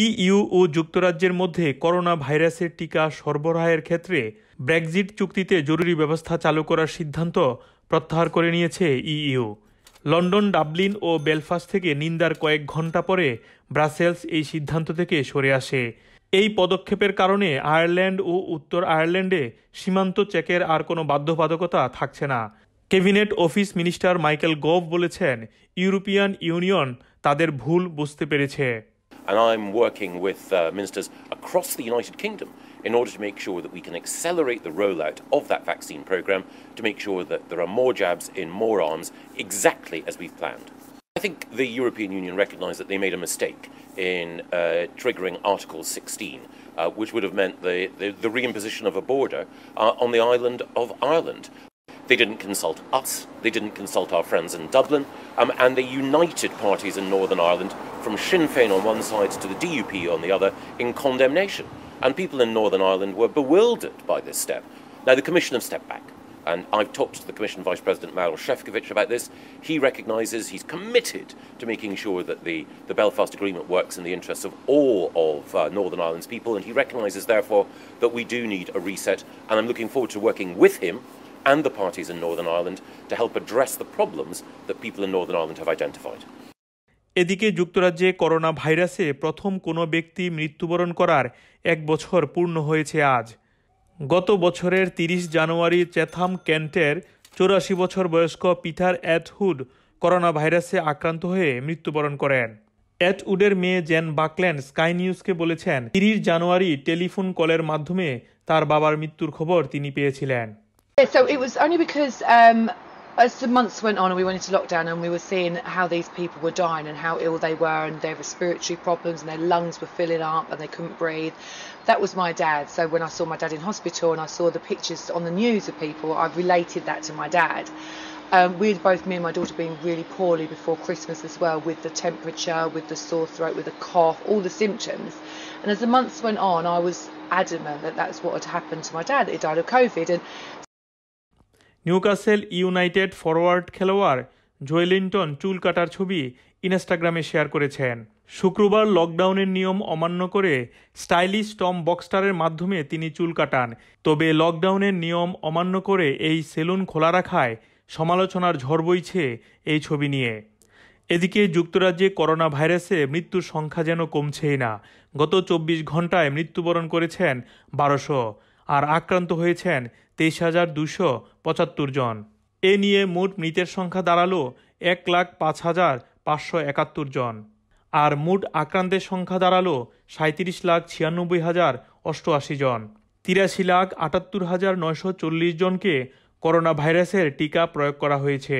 EU ও যুক্তরাজ্যের মধ্যে corona ভাইরাসের টিকা সরবরাহের ক্ষেত্রে ব্রেক্সিট চুক্তিতে জরুরি ব্যবস্থা চালু করার সিদ্ধান্ত প্রত্যাহার করে নিয়েছে ইইউ লন্ডন ডাবলিন ও বেলফাস্ট থেকে নিন্দার কয়েক ঘণ্টা পরে ব্রাসেলস এই সিদ্ধান্ত থেকে সরে আসে এই পদক্ষেপের কারণে আয়ারল্যান্ড ও উত্তর আয়ারল্যান্ডে সীমান্ত চেকের আর কোনো বাধ্যবাধকতা থাকছে না cabinet office minister Michael Gove বলেছেন ইউরোপিয়ান ইউনিয়ন তাদের ভুল বুঝতে পেরেছে And I'm working with uh, ministers across the United Kingdom in order to make sure that we can accelerate the rollout of that vaccine programme to make sure that there are more jabs in more arms exactly as we've planned. I think the European Union recognised that they made a mistake in uh, triggering Article 16, uh, which would have meant the, the, the reimposition of a border uh, on the island of Ireland. They didn't consult us, they didn't consult our friends in Dublin, um, and they united parties in Northern Ireland, from Sinn Féin on one side to the DUP on the other, in condemnation. And people in Northern Ireland were bewildered by this step. Now, the Commission have stepped back. And I've talked to the Commission Vice President Maros Shevkovich about this. He recognises he's committed to making sure that the, the Belfast Agreement works in the interests of all of uh, Northern Ireland's people, and he recognises, therefore, that we do need a reset. And I'm looking forward to working with him and the parties in Northern Ireland to help address the problems that people in Northern Ireland have identified. এদিকে যুক্তরাজ্যে corona ভাইরাসে প্রথম কোনো ব্যক্তি মৃত্যুবরণ করার এক বছর পূর্ণ হয়েছে আজ গত বছরের তিরিশ জানুয়ারি চেথাম ক্যান্টের চৌরাশি বছর বয়স্ক পিটার অ্যাথহুড করোনা ভাইরাসে আক্রান্ত হয়ে মৃত্যুবরণ করেন অ্যাটউডের মেয়ে জেন বাকল্যান্ড স্কাই নিউজকে বলেছেন তিরিশ জানুয়ারি টেলিফোন কলের মাধ্যমে তার বাবার মৃত্যুর খবর তিনি পেয়েছিলেন Yeah, so it was only because um, as the months went on and we went into lockdown and we were seeing how these people were dying and how ill they were and their respiratory problems and their lungs were filling up and they couldn't breathe that was my dad so when i saw my dad in hospital and i saw the pictures on the news of people i related that to my dad um, we both me and my daughter being really poorly before christmas as well with the temperature with the sore throat with the cough all the symptoms and as the months went on i was adamant that that's what had happened to my dad that he died of covid and Newcastle United forward খেলোয়াড় Joelinton চুল কাটার ছবি ইনস্টাগ্রামে share করেছেন শুক্রবার লকডাউনের নিয়ম অমান্য করে স্টাইলিশ টম বক্সটারের মাধ্যমে তিনি চুল কাটান তবে লকডাউনের নিয়ম অমান্য করে এই সেলুন খোলা রাখায় সমালোচনার ঝড় বইছে এই ছবি নিয়ে এদিকে যুক্তরাজ্যে করোনা ভাইরাসে মৃত্যুর সংখ্যা যেন কমছেই না গত চব্বিশ ঘন্টায় মৃত্যুবরণ করেছেন বারোশো আর আক্রান্ত হয়েছেন তেইশ হাজার দুশো পঁচাত্তর জন এ নিয়ে মোট মৃতের সংখ্যা দাঁড়ালো এক লাখ পাঁচ হাজার পাঁচশো একাত্তর জন আর মোট আক্রান্তের সংখ্যা দাঁড়ালো সাঁত্রিশ লাখ ছিয়ানব্বই হাজার অষ্টআশি জন তিরাশি লাখ আটাত্তর হাজার নয়শো চল্লিশ জনকে করোনা ভাইরাসের টিকা প্রয়োগ করা হয়েছে